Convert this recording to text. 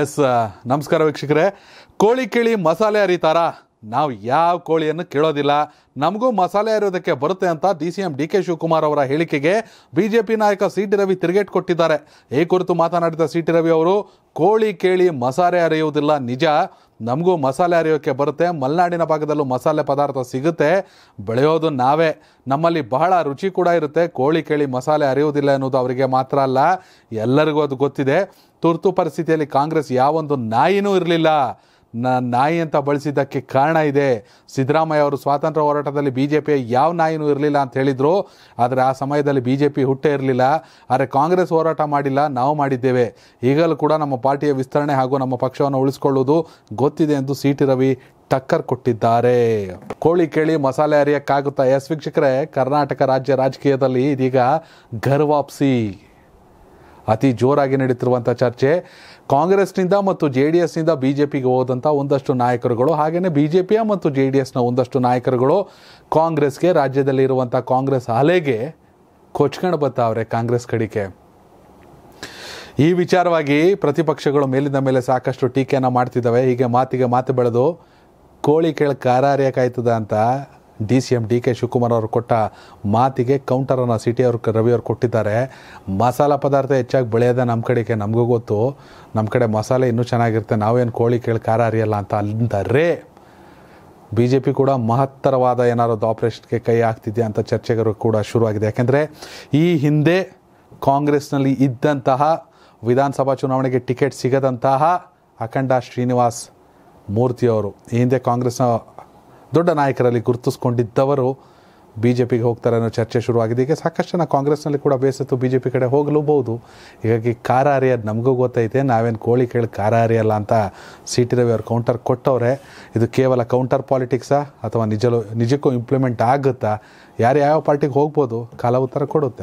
S ನಮಸ್ಕಾರ ವೀಕ್ಷಕರೇ ಕೋಳಿ ಕೇಳಿ ಮಸಾಲೆ ಅರಿತಾರಾ ನಾವು ಯಾವ ಕೋಳಿಯನ್ನು ಕೇಳೋದಿಲ್ಲ ನಮಗೂ ಮಸಾಲೆ ಅರಿಯೋದಕ್ಕೆ ಬರುತ್ತೆ ಅಂತ D C M D K Shivakumar ಅವರ ಹೇಳಿಕೆಗೆ ಬಿ ಜೆ ಪಿ ನಾಯಕ ಸಿ ಟಿ ರವಿ ತಿರುಗೇಟ್ ಕೊಟ್ಟಿದ್ದಾರೆ ಈ ಕುರಿತು ಮಾತನಾಡಿದ ಸಿ ಟಿ ರವಿ ಅವರು ಕೋಳಿ ಕೇಳಿ ಮಸಾಲೆ ಅರಿಯುವುದಿಲ್ಲ ನಿಜ ನಮಗೂ ಮಸಾಲೆ ಅರಿಯೋಕ್ಕೆ ಬರುತ್ತೆ ಮಲೆನಾಡಿನ ಭಾಗದಲ್ಲೂ ಮಸಾಲೆ ಪದಾರ್ಥ ಸಿಗುತ್ತೆ ಬೆಳೆಯೋದು ನಾವೇ ನಮ್ಮಲ್ಲಿ ಬಹಳ ರುಚಿ ಕೂಡ ಇರುತ್ತೆ ಕೋಳಿ ಕೇಳಿ ಮಸಾಲೆ ಅರಿಯೋದಿಲ್ಲ ಅನ್ನೋದು ಅವರಿಗೆ ಮಾತ್ರ ಅಲ್ಲ ಎಲ್ಲರಿಗೂ ಅದು ಗೊತ್ತಿದೆ ತುರ್ತು ಪರಿಸ್ಥಿತಿಯಲ್ಲಿ ಕಾಂಗ್ರೆಸ್ ಯಾವೊಂದು ನಾಯಿನೂ ಇರಲಿಲ್ಲ ನ ನಾಯಿ ಅಂತ ಬಳಸಿದ್ದಕ್ಕೆ ಕಾರಣ ಇದೆ ಸಿದ್ದರಾಮಯ್ಯ ಅವರು ಸ್ವಾತಂತ್ರ್ಯ ಹೋರಾಟದಲ್ಲಿ ಬಿ ಜೆ ಪಿ ಯಾವ ನಾಯಿನೂ ಇರಲಿಲ್ಲ ಅಂತ ಹೇಳಿದರು ಆದರೆ ಆ ಸಮಯದಲ್ಲಿ ಬಿ ಜೆ ಪಿ ಹುಟ್ಟೇ ಇರಲಿಲ್ಲ ಆದರೆ ಕಾಂಗ್ರೆಸ್ ಹೋರಾಟ ಮಾಡಿಲ್ಲ ನಾವು ಮಾಡಿದ್ದೇವೆ ಈಗಲೂ ಕೂಡ ನಮ್ಮ ಪಾರ್ಟಿಯ ವಿಸ್ತರಣೆ ಹಾಗೂ ನಮ್ಮ ಪಕ್ಷವನ್ನು ಉಳಿಸಿಕೊಳ್ಳುವುದು ಗೊತ್ತಿದೆ ಎಂದು ಸಿ ಟಿ ರವಿ ಟಕ್ಕರ್ ಕೊಟ್ಟಿದ್ದಾರೆ ಕೋಳಿ ಕೇಳಿ ಮಸಾಲೆ ಅರಿಯಕ್ಕಾಗುತ್ತಾ ಎಸ್ ವೀಕ್ಷಕರೇ ಕರ್ನಾಟಕ ರಾಜ್ಯ ರಾಜಕೀಯದಲ್ಲಿ ಇದೀಗ ಗರ್ವಾಪ್ಸಿ ಅತಿ ಜೋರಾಗಿ ನಡೀತಿರುವಂಥ ಚರ್ಚೆ ಕಾಂಗ್ರೆಸ್ನಿಂದ ಮತ್ತು ಜೆ ಡಿ ಎಸ್ನಿಂದ ಬಿ ಜೆ ಪಿಗೆ ಹೋದಂಥ ಒಂದಷ್ಟು ನಾಯಕರುಗಳು ಹಾಗೆಯೇ ಬಿ ಜೆ ಪಿಯ ಮತ್ತು ಜೆ ಡಿ ಎಸ್ನ ಒಂದಷ್ಟು ನಾಯಕರುಗಳು ಕಾಂಗ್ರೆಸ್ಗೆ ಇರುವಂಥ ಕಾಂಗ್ರೆಸ್ ಅಲೆಗೆ ಕೊಚ್ಕೊಂಡು ಬರ್ತಾವ್ರೆ ಕಾಂಗ್ರೆಸ್ ಕಡಿಕೆ ಈ ವಿಚಾರವಾಗಿ ಪ್ರತಿಪಕ್ಷಗಳು ಮೇಲಿಂದ ಮೇಲೆ ಸಾಕಷ್ಟು ಟೀಕೆಯನ್ನು ಮಾಡ್ತಿದ್ದಾವೆ ಹೀಗೆ ಮಾತಿಗೆ ಮಾತು ಬೆಳೆದು ಕೋಳಿ ಕೇಳಿ ಕಾರಾರಿಯಕ್ಕಾಯ್ತದ ಅಂತ D C M D K Shivakumar ಅವರು ಕೊಟ್ಟ ಮಾತಿಗೆ ಕೌಂಟರನ್ನು ಸಿ ಟಿ ರವಿ ಅವ್ರು ಕೊಟ್ಟಿದ್ದಾರೆ ಮಸಾಲ ಪದಾರ್ಥ ಹೆಚ್ಚಾಗಿ ಬೆಳೆಯೋದೇ ನಮ್ಮ ಕಡೆಗೆ ನಮಗೂ ಗೊತ್ತು ನಮ್ಮ ಕಡೆ ಮಸಾಲೆ ಇನ್ನೂ ಚೆನ್ನಾಗಿರುತ್ತೆ ನಾವೇನು ಕೋಳಿ ಕೇಳಿ ಖಾರ ಅರಿಯಲ್ಲ ಅಂತ ಅಂದರೆ ಬಿ ಜೆ ಪಿ ಕೂಡ ಮಹತ್ತರವಾದ ಏನಾರೊಂದು ಆಪರೇಷನ್ಗೆ ಕೈ ಹಾಕ್ತಿದೆಯಾ ಅಂತ ಚರ್ಚೆಗಳು ಕೂಡ ಶುರುವಾಗಿದೆ ಯಾಕೆಂದರೆ ಈ ಹಿಂದೆ ಕಾಂಗ್ರೆಸ್ನಲ್ಲಿ ಇದ್ದಂತಹ ವಿಧಾನಸಭಾ ಚುನಾವಣೆಗೆ ಟಿಕೆಟ್ ಸಿಗದಂತಹ ಅಖಂಡ ಶ್ರೀನಿವಾಸ್ ಮೂರ್ತಿಯವರು ಈ ಹಿಂದೆ ಕಾಂಗ್ರೆಸ್ನ ದೊಡ್ಡ ನಾಯಕರಲ್ಲಿ ಗುರುತಿಸ್ಕೊಂಡಿದ್ದವರು ಬಿ ಜೆ ಪಿಗೆ ಹೋಗ್ತಾರೆ ಅನ್ನೋ ಚರ್ಚೆ ಶುರುವಾಗಿದೆ ಈಗ ಸಾಕಷ್ಟು ಜನ ಕಾಂಗ್ರೆಸ್ನಲ್ಲಿ ಕೂಡ ಬೇಸತ್ತು ಬಿ ಜೆ ಪಿ ಕಡೆ ಹೋಗಲೂಬಹುದು ಹೀಗಾಗಿ ಖಾರ ಹರಿಯೋದು ನಮಗೂ ಗೊತ್ತೈತೆ ನಾವೇನು ಕೋಳಿ ಕೇಳಿ ಖಾರ ಹರಿಯಲ್ಲ ಅಂತ ಸಿಟಿ ರವಿ ಅವ್ರು ಕೌಂಟರ್ ಕೊಟ್ಟವ್ರೆ ಇದು ಕೇವಲ ಕೌಂಟರ್ ಪಾಲಿಟಿಕ್ಸಾ ಅಥವಾ ನಿಜಲು ನಿಜಕ್ಕೂ ಇಂಪ್ಲಿಮೆಂಟ್ ಆಗುತ್ತಾ ಯಾರು ಯಾವ ಪಾರ್ಟಿಗೆ ಹೋಗ್ಬೋದು ಕಾಲ ಉತ್ತರ ಕೊಡುತ್ತೆ